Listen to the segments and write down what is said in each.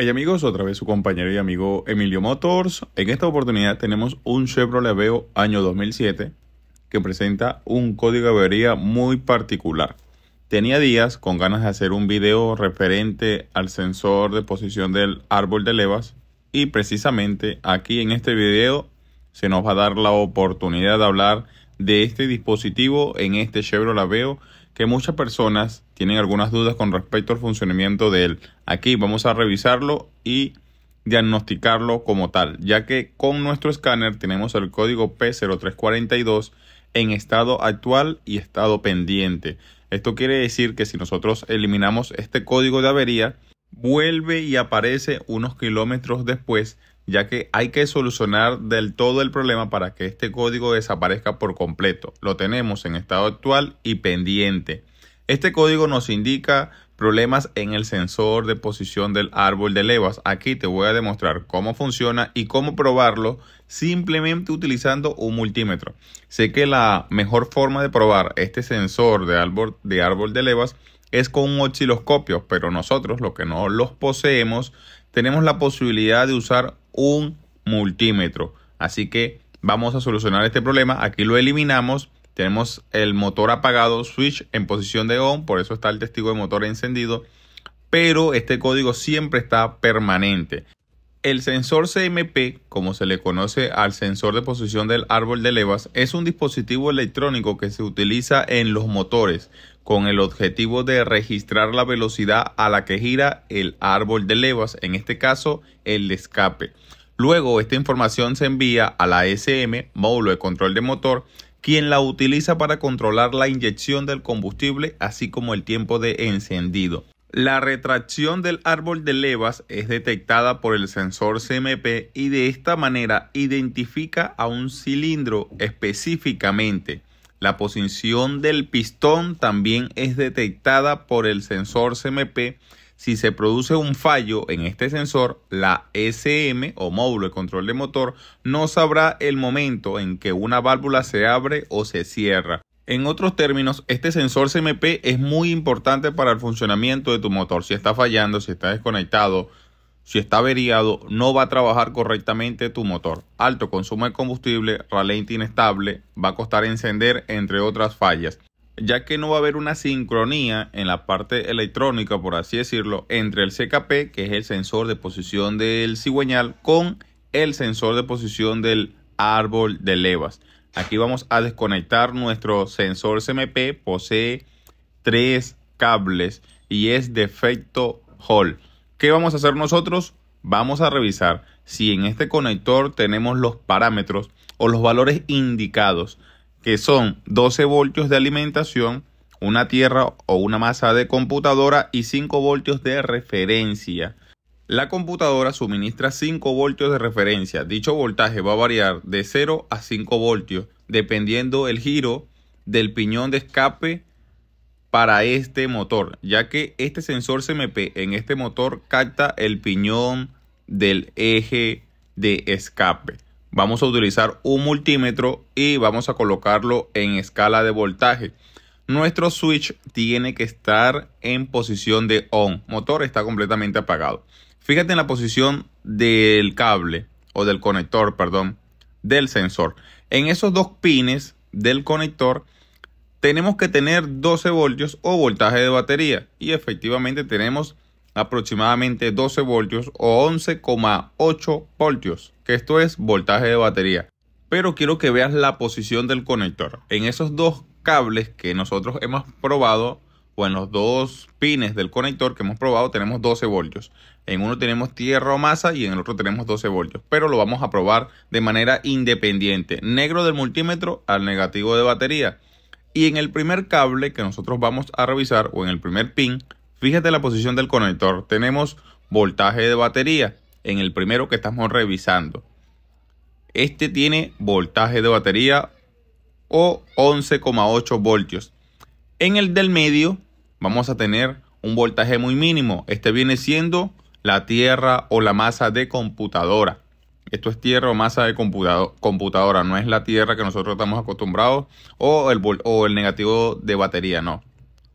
Hola amigos, otra vez su compañero y amigo Emilio Motors. En esta oportunidad tenemos un Chevrolet Aveo año 2007 que presenta un código de avería muy particular. Tenía días con ganas de hacer un video referente al sensor de posición del árbol de levas y precisamente aquí en este video se nos va a dar la oportunidad de hablar de este dispositivo en este Chevrolet Aveo que muchas personas tienen algunas dudas con respecto al funcionamiento de él. Aquí vamos a revisarlo y diagnosticarlo como tal, ya que con nuestro escáner tenemos el código P0342 en estado actual y estado pendiente. Esto quiere decir que si nosotros eliminamos este código de avería, vuelve y aparece unos kilómetros después ya que hay que solucionar del todo el problema para que este código desaparezca por completo. Lo tenemos en estado actual y pendiente. Este código nos indica problemas en el sensor de posición del árbol de levas. Aquí te voy a demostrar cómo funciona y cómo probarlo simplemente utilizando un multímetro. Sé que la mejor forma de probar este sensor de árbol de, árbol de levas es con un osciloscopio, pero nosotros, los que no los poseemos, tenemos la posibilidad de usar un multímetro. Así que vamos a solucionar este problema. Aquí lo eliminamos. Tenemos el motor apagado, switch en posición de on, por eso está el testigo de motor encendido. Pero este código siempre está permanente el sensor CMP, como se le conoce al sensor de posición del árbol de levas, es un dispositivo electrónico que se utiliza en los motores con el objetivo de registrar la velocidad a la que gira el árbol de levas, en este caso el escape. Luego esta información se envía a la SM, módulo de control de motor, quien la utiliza para controlar la inyección del combustible así como el tiempo de encendido. La retracción del árbol de levas es detectada por el sensor CMP y de esta manera identifica a un cilindro específicamente. La posición del pistón también es detectada por el sensor CMP. Si se produce un fallo en este sensor, la SM o módulo de control de motor no sabrá el momento en que una válvula se abre o se cierra. En otros términos, este sensor CMP es muy importante para el funcionamiento de tu motor. Si está fallando, si está desconectado, si está averiado, no va a trabajar correctamente tu motor. Alto consumo de combustible, ralente inestable, va a costar encender, entre otras fallas, ya que no va a haber una sincronía en la parte electrónica, por así decirlo, entre el CKP, que es el sensor de posición del cigüeñal, con el sensor de posición del árbol de levas. Aquí vamos a desconectar nuestro sensor CMP. Posee tres cables y es defecto Hall. ¿Qué vamos a hacer nosotros? Vamos a revisar si en este conector tenemos los parámetros o los valores indicados, que son 12 voltios de alimentación, una tierra o una masa de computadora y 5 voltios de referencia. La computadora suministra 5 voltios de referencia. Dicho voltaje va a variar de 0 a 5 voltios dependiendo el giro del piñón de escape para este motor, ya que este sensor CMP en este motor capta el piñón del eje de escape. Vamos a utilizar un multímetro y vamos a colocarlo en escala de voltaje. Nuestro switch tiene que estar en posición de on. Motor está completamente apagado. Fíjate en la posición del cable o del conector, perdón, del sensor. En esos dos pines del conector tenemos que tener 12 voltios o voltaje de batería y efectivamente tenemos aproximadamente 12 voltios o 11,8 voltios, que esto es voltaje de batería. Pero quiero que veas la posición del conector. En esos dos cables que nosotros hemos probado o en los dos pines del conector que hemos probado tenemos 12 voltios. En uno tenemos tierra o masa y en el otro tenemos 12 voltios, pero lo vamos a probar de manera independiente, negro del multímetro al negativo de batería. Y en el primer cable que nosotros vamos a revisar o en el primer pin, fíjate la posición del conector, tenemos voltaje de batería en el primero que estamos revisando. Este tiene voltaje de batería o 11,8 voltios. En el del medio vamos a tener un voltaje muy mínimo. Este viene siendo la tierra o la masa de computadora. Esto es tierra o masa de computadora, no es la tierra que nosotros estamos acostumbrados o el, o el negativo de batería, no.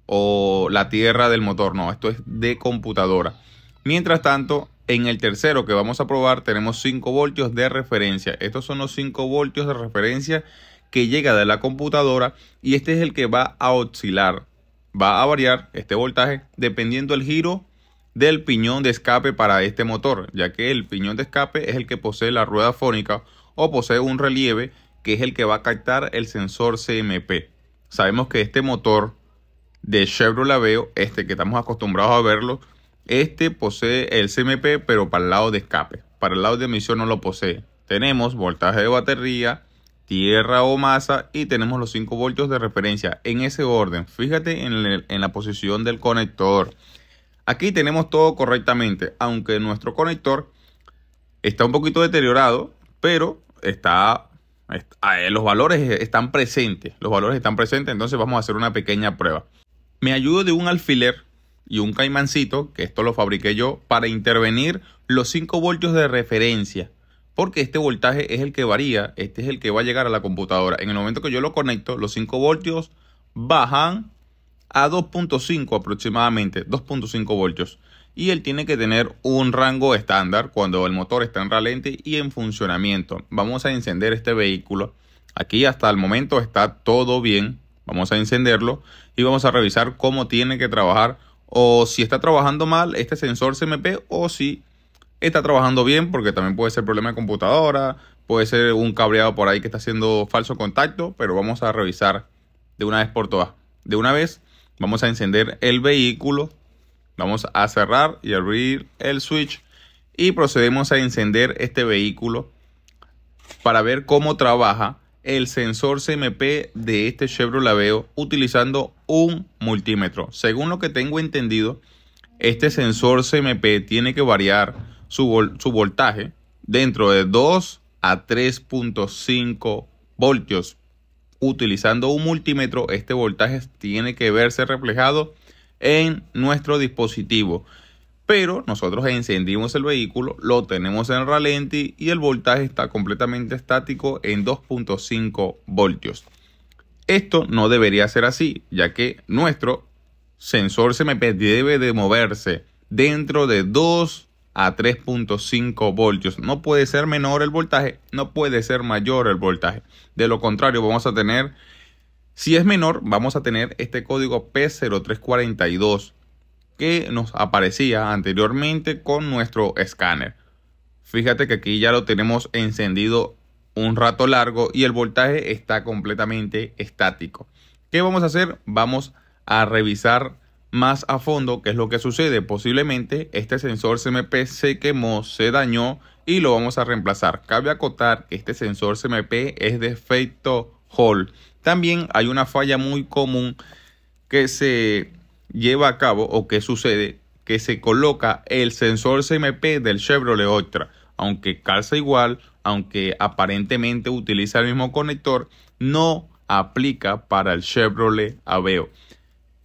O la tierra del motor, no, esto es de computadora. Mientras tanto, en el tercero que vamos a probar tenemos 5 voltios de referencia. Estos son los 5 voltios de referencia que llega de la computadora y este es el que va a oscilar va a variar este voltaje dependiendo el giro del piñón de escape para este motor, ya que el piñón de escape es el que posee la rueda fónica o posee un relieve que es el que va a captar el sensor CMP. Sabemos que este motor de Chevrolet Aveo, este que estamos acostumbrados a verlo, este posee el CMP pero para el lado de escape, para el lado de emisión no lo posee. Tenemos voltaje de batería, tierra o masa y tenemos los 5 voltios de referencia en ese orden. Fíjate en, la posición del conector. Aquí tenemos todo correctamente, aunque nuestro conector está un poquito deteriorado, pero está, los valores están presentes. Los valores están presentes, entonces vamos a hacer una pequeña prueba. Me ayudo de un alfiler y un caimancito, que esto lo fabriqué yo, para intervenir los 5 voltios de referencia porque este voltaje es el que varía, este es el que va a llegar a la computadora. En el momento que yo lo conecto, los 5 voltios bajan a 2.5 aproximadamente, 2.5 voltios. Y él tiene que tener un rango estándar cuando el motor está en ralente y en funcionamiento. Vamos a encender este vehículo. Aquí hasta el momento está todo bien. Vamos a encenderlo y vamos a revisar cómo tiene que trabajar o si está trabajando mal este sensor CMP o si está trabajando bien, porque también puede ser problema de computadora, puede ser un cableado por ahí que está haciendo falso contacto, pero vamos a revisar de una vez por todas. De una vez, vamos a encender el vehículo, vamos a cerrar y abrir el switch y procedemos a encender este vehículo para ver cómo trabaja el sensor CMP de este Chevrolet Aveo utilizando un multímetro. Según lo que tengo entendido, este sensor CMP tiene que variar su, voltaje dentro de 2 a 3.5 voltios. Utilizando un multímetro, este voltaje tiene que verse reflejado en nuestro dispositivo. Pero nosotros encendimos el vehículo, lo tenemos en ralenti y el voltaje está completamente estático en 2.5 voltios. Esto no debería ser así, ya que nuestro sensor se debe de moverse dentro de 2 a 3.5 voltios. No puede ser menor el voltaje, no puede ser mayor el voltaje. De lo contrario, vamos a tener, si es menor, vamos a tener este código P0342 que nos aparecía anteriormente con nuestro escáner. Fíjate que aquí ya lo tenemos encendido un rato largo y el voltaje está completamente estático. ¿Qué vamos a hacer? Vamos a revisar más a fondo qué es lo que sucede. Posiblemente este sensor CMP se quemó, se dañó y lo vamos a reemplazar. Cabe acotar que este sensor CMP es de efecto Hall. También hay una falla muy común que se lleva a cabo o que sucede que se coloca el sensor CMP del Chevrolet Ultra. Aunque calza igual, aunque aparentemente utiliza el mismo conector, no aplica para el Chevrolet Aveo.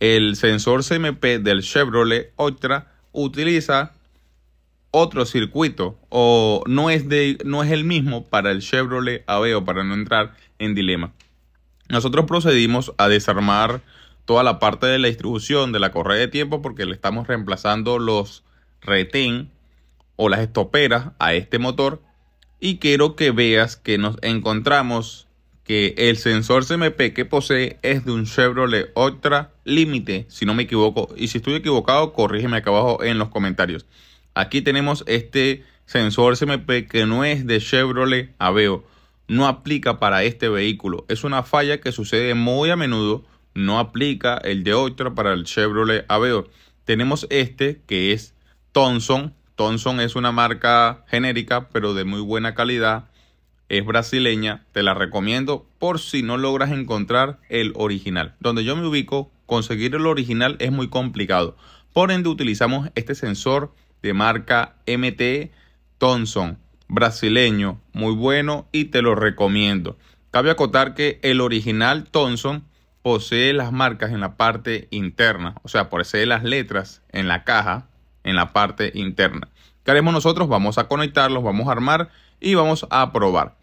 El sensor CMP del Chevrolet Ultra utiliza otro circuito o no es, de, no es el mismo para el Chevrolet Aveo para no entrar en dilema. Nosotros procedimos a desarmar toda la parte de la distribución de la correa de tiempo porque le estamos reemplazando los retén o las estoperas a este motor y quiero que veas que nos encontramos que el sensor CMP que posee es de un Chevrolet Otra Límite, si no me equivoco. Y si estoy equivocado, corrígeme acá abajo en los comentarios. Aquí tenemos este sensor CMP que no es de Chevrolet Aveo. No aplica para este vehículo. Es una falla que sucede muy a menudo. No aplica el de Otra para el Chevrolet Aveo. Tenemos este que es Thomson. Thomson es una marca genérica pero de muy buena calidad es brasileña, te la recomiendo por si no logras encontrar el original. Donde yo me ubico, conseguir el original es muy complicado. Por ende utilizamos este sensor de marca MT Thomson, brasileño, muy bueno y te lo recomiendo. Cabe acotar que el original Thomson posee las marcas en la parte interna, o sea, posee las letras en la caja en la parte interna. ¿Qué haremos nosotros? Vamos a conectarlos, vamos a armar y vamos a probar.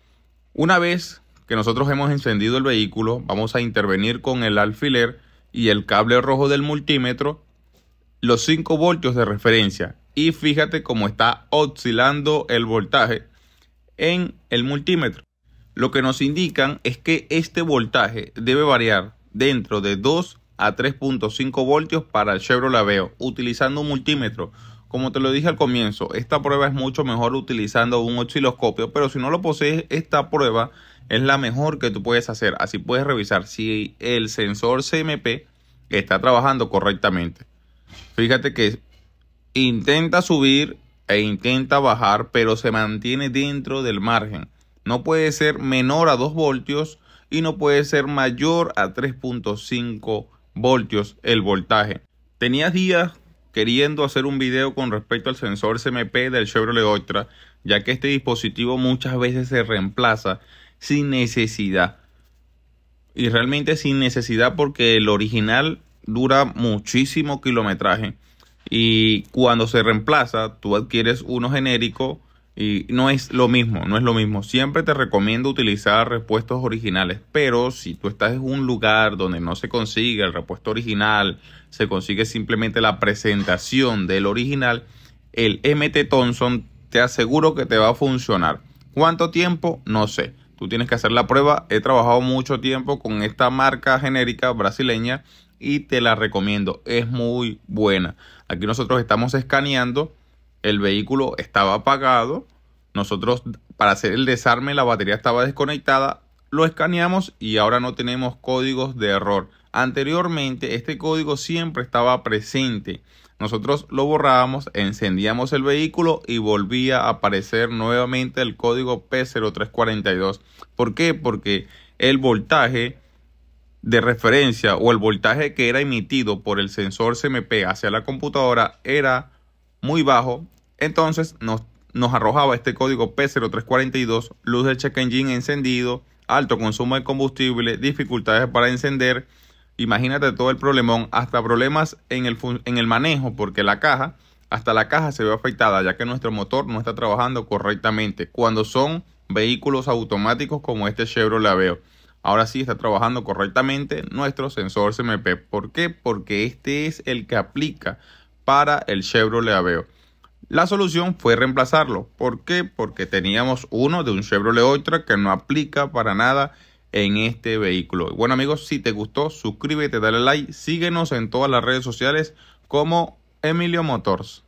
Una vez que nosotros hemos encendido el vehículo, vamos a intervenir con el alfiler y el cable rojo del multímetro los 5 voltios de referencia y fíjate cómo está oscilando el voltaje en el multímetro. Lo que nos indican es que este voltaje debe variar dentro de 2 a 3.5 voltios para el Chevrolet Aveo utilizando un multímetro como te lo dije al comienzo, esta prueba es mucho mejor utilizando un osciloscopio, pero si no lo posees, esta prueba es la mejor que tú puedes hacer. Así puedes revisar si el sensor CMP está trabajando correctamente. Fíjate que intenta subir e intenta bajar, pero se mantiene dentro del margen. No puede ser menor a 2 voltios y no puede ser mayor a 3.5 voltios el voltaje. Tenías días queriendo hacer un video con respecto al sensor CMP del Chevrolet Ultra, ya que este dispositivo muchas veces se reemplaza sin necesidad. Y realmente sin necesidad porque el original dura muchísimo kilometraje. Y cuando se reemplaza, tú adquieres uno genérico y no es lo mismo, no es lo mismo. Siempre te recomiendo utilizar repuestos originales, pero si tú estás en un lugar donde no se consigue el repuesto original, se consigue simplemente la presentación del original, el MT Thompson te aseguro que te va a funcionar. ¿Cuánto tiempo? No sé. Tú tienes que hacer la prueba. He trabajado mucho tiempo con esta marca genérica brasileña y te la recomiendo. Es muy buena. Aquí nosotros estamos escaneando el vehículo estaba apagado, nosotros para hacer el desarme la batería estaba desconectada, lo escaneamos y ahora no tenemos códigos de error. Anteriormente este código siempre estaba presente. Nosotros lo borrábamos, encendíamos el vehículo y volvía a aparecer nuevamente el código P0342. ¿Por qué? Porque el voltaje de referencia o el voltaje que era emitido por el sensor CMP hacia la computadora era muy bajo entonces nos, arrojaba este código P0342, luz del check engine encendido, alto consumo de combustible, dificultades para encender. Imagínate todo el problemón, hasta problemas en el, en el manejo, porque la caja, hasta la caja se ve afectada, ya que nuestro motor no está trabajando correctamente. Cuando son vehículos automáticos como este Chevrolet Aveo. Ahora sí está trabajando correctamente nuestro sensor CMP. ¿Por qué? Porque este es el que aplica para el Chevrolet Aveo. La solución fue reemplazarlo. ¿Por qué? Porque teníamos uno de un Chevrolet Ultra que no aplica para nada en este vehículo. Bueno amigos, si te gustó, suscríbete, dale like, síguenos en todas las redes sociales como Emilio Motors.